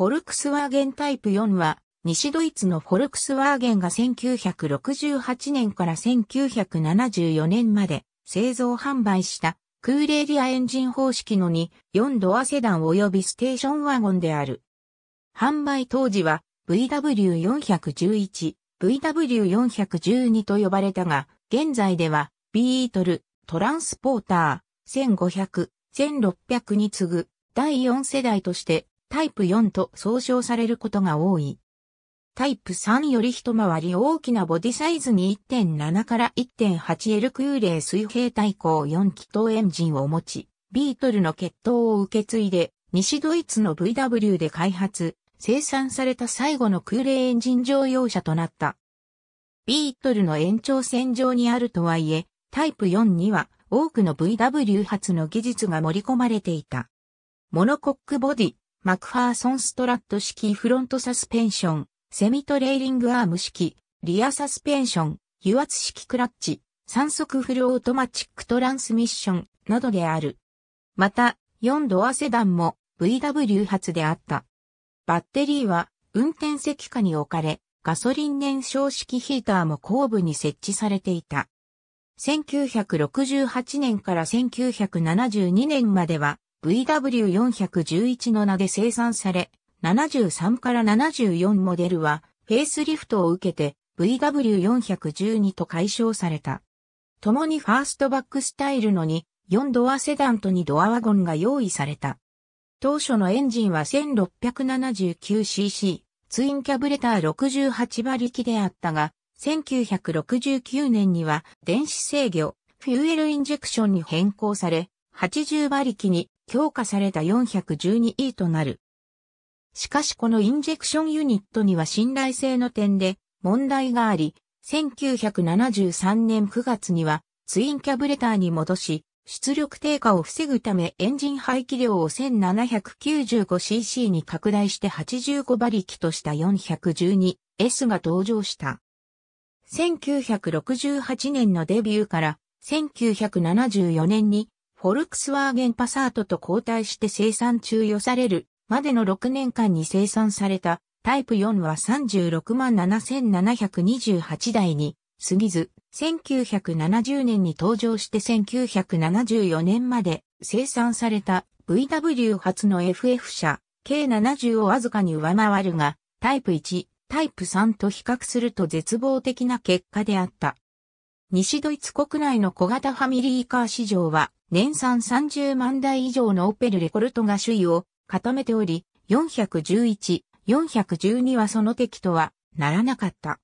フォルクスワーゲンタイプ4は、西ドイツのフォルクスワーゲンが1968年から1974年まで製造販売したクーレーリアエンジン方式の2、4ドアセダン及びステーションワゴンである。販売当時は VW411、VW412 と呼ばれたが、現在ではビートル、トランスポーター、1500、1600に次ぐ第4世代としてタイプ4と総称されることが多い。タイプ3より一回り大きなボディサイズに1.7から 1.8L 空冷水平対向4気筒エンジンを持ち、ビートルの血統を受け継いで、西ドイツの VW で開発、生産された最後の空冷エンジン乗用車となった。ビートルの延長線上にあるとはいえ、タイプ4には多くの VW 発の技術が盛り込まれていた。モノコックボディ、マクファーソンストラット式フロントサスペンション、セミトレーリングアーム式、リアサスペンション、油圧式クラッチ、三速フルオートマチックトランスミッションなどである。また、4ドアセダンも VW 発であった。バッテリーは運転席下に置かれ、ガソリン燃焼式ヒーターも後部に設置されていた。1968年から1972年までは VW411 の名で生産され、73から74モデルはフェイスリフトを受けて VW412 と解消された。共にファーストバックスタイルのに4ドアセダンと2ドアワゴンが用意された。当初のエンジンは 1679cc、ツインキャブレター68馬力であったが、1969年には電子制御、フューエルインジェクションに変更され、80馬力に強化された 412E となる。しかしこのインジェクションユニットには信頼性の点で問題があり、1973年9月にはツインキャブレターに戻し、出力低下を防ぐためエンジン排気量を 1795cc に拡大して85馬力とした 412S が登場した。1968年のデビューから1974年にフォルクスワーゲンパサートと交代して生産中予されるまでの6年間に生産されたタイプ4は36万7728台に過ぎず、1970年に登場して1974年まで生産された VW 初の FF 車、計70をわずかに上回るが、タイプ1、タイプ3と比較すると絶望的な結果であった。西ドイツ国内の小型ファミリーカー市場は年産30万台以上のオペルレコルトが首位を固めており、411、412はその敵とはならなかった。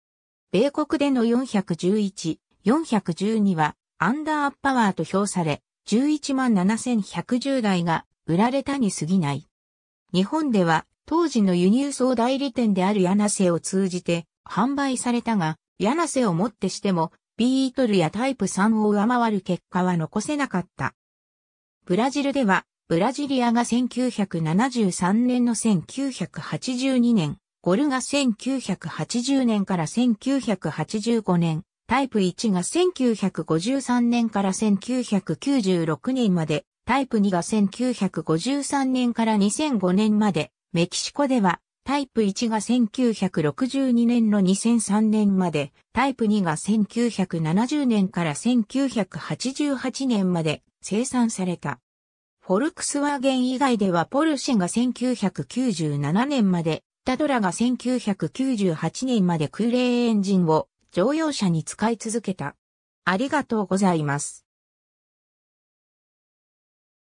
米国での411、412はアンダーアッパワーと評され、11万7110台が売られたに過ぎない。日本では当時の輸入総代理店である柳瀬を通じて販売されたが、柳瀬をもってしてもビートルやタイプ3を上回る結果は残せなかった。ブラジルでは、ブラジリアが1973年の1982年、ゴルが1980年から1985年、タイプ1が1953年から1996年まで、タイプ2が1953年から2005年まで、メキシコではタイプ1が1962年の2003年まで、タイプ2が1970年から1988年まで生産された。フォルクスワーゲン以外ではポルシェが1997年まで、タドラが1998年まで空冷エンジンを乗用車に使い続けた。ありがとうございます。